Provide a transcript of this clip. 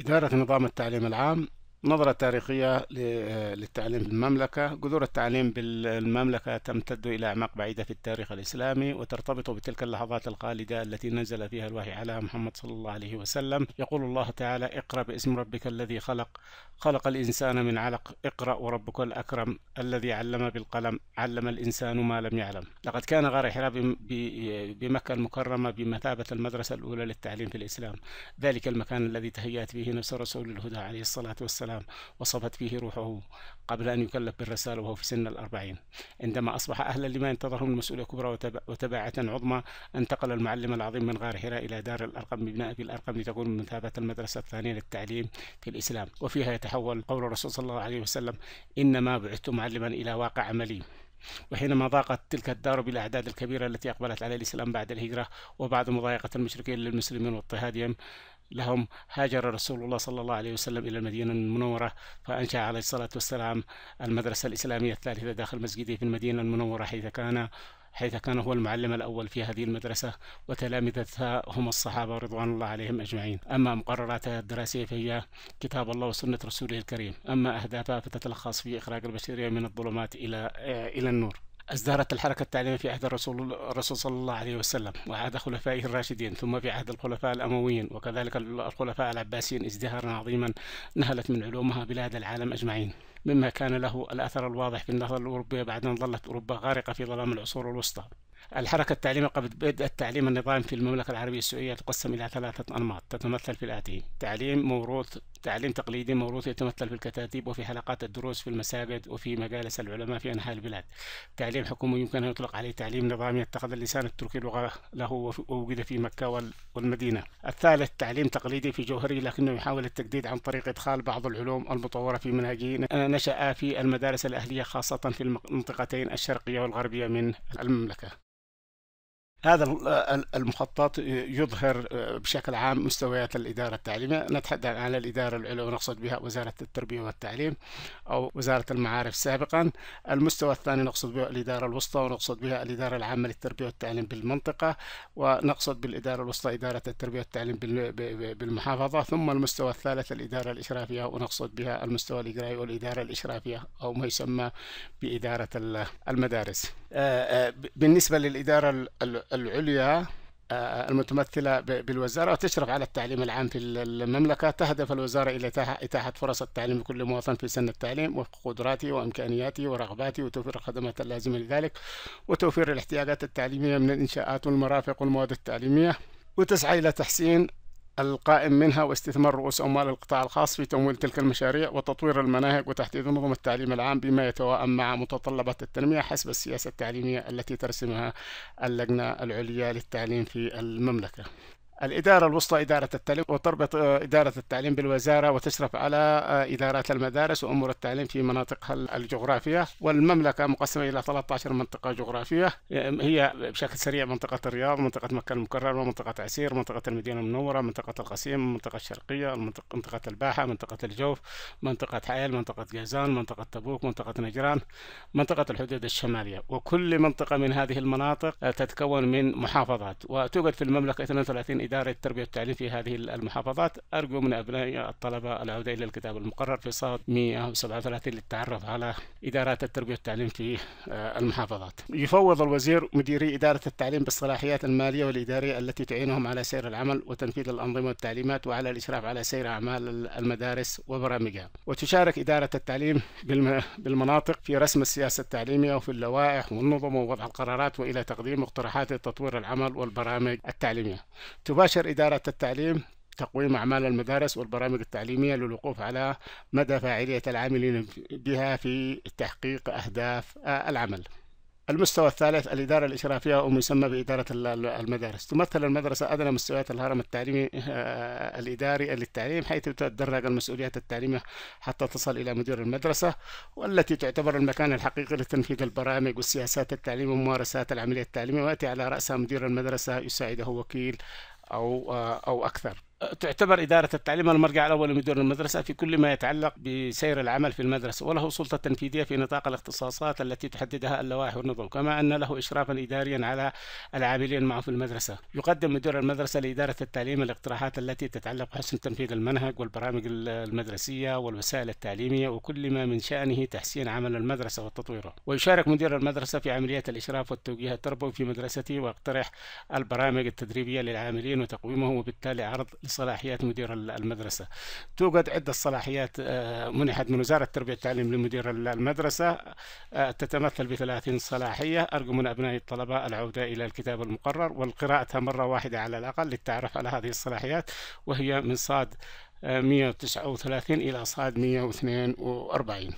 إدارة نظام التعليم العام نظرة تاريخية للتعليم في المملكة جذور التعليم بالمملكة تمتد إلى أعماق بعيدة في التاريخ الإسلامي وترتبط بتلك اللحظات الخالدة التي نزل فيها الوحي على محمد صلى الله عليه وسلم يقول الله تعالى اقرأ باسم ربك الذي خلق خلق الإنسان من علق اقرأ وربك الأكرم الذي علم بالقلم علم الإنسان ما لم يعلم لقد كان غار حراء بمكة المكرمة بمثابة المدرسة الأولى للتعليم في الإسلام ذلك المكان الذي تهيأت به نفس رسول الهدى عليه الصلاة والسلام والسلام وصفت به روحه قبل أن يكلف بالرسالة وهو في سن الأربعين عندما أصبح أهلا لما ينتظره المسؤولية كبرى وتباعة عظمى انتقل المعلم العظيم من غار هراء إلى دار الأرقم بابن أبي الأرقم لتكون بمثابة المدرسة الثانية للتعليم في الإسلام وفيها يتحول قول الرسول صلى الله عليه وسلم إنما بعثت معلما إلى واقع عملي وحينما ضاقت تلك الدار بالأعداد الكبيرة التي أقبلت على الإسلام بعد الهجرة وبعد مضايقة المشركين للمسلمين واضطهادهم لهم هاجر رسول الله صلى الله عليه وسلم إلى المدينة المنورة فأنشأ عليه الصلاة والسلام المدرسة الإسلامية الثالثة داخل مسجده في المدينة المنورة حيث كان حيث كان هو المعلم الأول في هذه المدرسة وتلامذتها هم الصحابة رضوان الله عليهم أجمعين أما مقرراتها الدراسية فهي كتاب الله وسنة رسوله الكريم أما أهدافها فتتلخص في إخراج البشرية من الظلمات إلى إلى النور أزدهرت الحركة التعليمية في عهد الرسول, الرسول صلى الله عليه وسلم وعهد خلفائه الراشدين ثم في عهد الخلفاء الأمويين وكذلك الخلفاء العباسيين ازدهارا عظيما نهلت من علومها بلاد العالم أجمعين مما كان له الأثر الواضح في النهضة الأوروبية بعد أن ظلت أوروبا غارقة في ظلام العصور الوسطى الحركة التعليمية قبل بدء التعليم النظام في المملكة العربية السعودية تقسم إلى ثلاثة أنماط تتمثل في الآتي: تعليم موروث تعليم تقليدي موروث يتمثل في الكتاتيب وفي حلقات الدروس في المساجد وفي مجالس العلماء في أنحاء البلاد. تعليم حكومي يمكن أن يطلق عليه تعليم نظامي اتخذ اللسان التركي لغة له ووجد في مكة والمدينة. الثالث تعليم تقليدي في جوهره لكنه يحاول التجديد عن طريق إدخال بعض العلوم المطورة في منهجه نشأ في المدارس الأهلية خاصة في المنطقتين الشرقية والغربية من المملكة. هذا المخطط يظهر بشكل عام مستويات الإدارة التعليمية نتحدث عن الإدارة العليا ونقصد بها وزارة التربية والتعليم أو وزارة المعارف سابقا المستوى الثاني نقصد به الإدارة الوسطى ونقصد بها الإدارة العامة للتربية والتعليم بالمنطقة ونقصد بالإدارة الوسطى إدارة التربية والتعليم بالمحافظة ثم المستوى الثالث الإدارة الإشرافية ونقصد بها المستوى الإجرائي والإدارة الإشرافية أو ما يسمى بإدارة المدارس آه، آه، بالنسبة للإدارة العليا آه، المتمثلة بالوزارة وتشرف على التعليم العام في المملكة تهدف الوزارة إلى إتاحة فرص التعليم لكل مواطن في سن التعليم وفق قدراته وإمكانياته ورغباته وتوفير الخدمات اللازمة لذلك وتوفير الاحتياجات التعليمية من الإنشاءات والمرافق والمواد التعليمية وتسعى إلى تحسين القائم منها واستثمار رؤوس أموال القطاع الخاص في تمويل تلك المشاريع وتطوير المناهج وتحديد نظم التعليم العام بما يتوائم مع متطلبات التنمية حسب السياسة التعليمية التي ترسمها اللجنة العليا للتعليم في المملكة الإدارة الوسطى إدارة التعليم وتربط آه، إدارة التعليم بالوزارة وتشرف على آه، إدارات المدارس وأمور التعليم في مناطقها الجغرافية والمملكة مقسمة إلى 13 منطقة جغرافية يعني هي بشكل سريع منطقة الرياض منطقة مكة المكرمة منطقة عسير منطقة المدينة المنورة منطقة القصيم منطقة الشرقية منطقة الباحة منطقة الجوف منطقة حائل منطقة جازان منطقة تبوك منطقة نجران منطقة الحدود الشمالية وكل منطقة من هذه المناطق آه، تتكون من محافظات وتوجد في المملكة 32 إدارة التربية والتعليم في هذه المحافظات أرجو من أبناء الطلبة العودة إلى الكتاب المقرر في صاد 137 للتعرف على إدارات التربية والتعليم في آه، المحافظات يفوض الوزير مديري إدارة التعليم بالصلاحيات المالية والإدارية التي تعينهم على سير العمل وتنفيذ الأنظمة والتعليمات وعلى الإشراف على سير أعمال المدارس وبرامجها وتشارك إدارة التعليم بالمناطق في رسم السياسة التعليمية وفي اللوائح والنظم ووضع القرارات وإلى تقديم اقتراحات لتطوير العمل والبرامج التعليمية تباشر إدارة التعليم تقويم أعمال المدارس والبرامج التعليمية للوقوف على مدى فاعلية العاملين بها في تحقيق أهداف العمل. المستوى الثالث الإدارة الإشرافية أو يسمى بإدارة المدارس تمثل المدرسة أدنى مستويات الهرم التعليمي آه، الإداري للتعليم حيث تتدرج المسؤوليات التعليمية حتى تصل إلى مدير المدرسة والتي تعتبر المكان الحقيقي لتنفيذ البرامج والسياسات التعليمية وممارسات العملية التعليمية ويأتي على رأسها مدير المدرسة يساعده وكيل أو آه، أو أكثر تعتبر إدارة التعليم المرجع الأول لمدير المدرسة في كل ما يتعلق بسير العمل في المدرسة وله سلطة تنفيذية في نطاق الاختصاصات التي تحددها اللوائح والنظم كما أن له إشرافا إداريا على العاملين معه في المدرسة يقدم مدير المدرسة لإدارة التعليم الاقتراحات التي تتعلق بحسن تنفيذ المنهج والبرامج المدرسية والوسائل التعليمية وكل ما من شأنه تحسين عمل المدرسة وتطويره ويشارك مدير المدرسة في عملية الإشراف والتوجيه التربوي في مدرسته ويقترح البرامج التدريبية للعاملين وتقويمهم وبالتالي عرض صلاحيات مدير المدرسة توجد عدة صلاحيات آه، منحت من وزارة التربية والتعليم لمدير المدرسة آه، تتمثل بثلاثين صلاحية أرجو من أبناء الطلبة العودة إلى الكتاب المقرر والقراءة مرة واحدة على الأقل للتعرف على هذه الصلاحيات وهي من صاد 139 آه، إلى صاد 142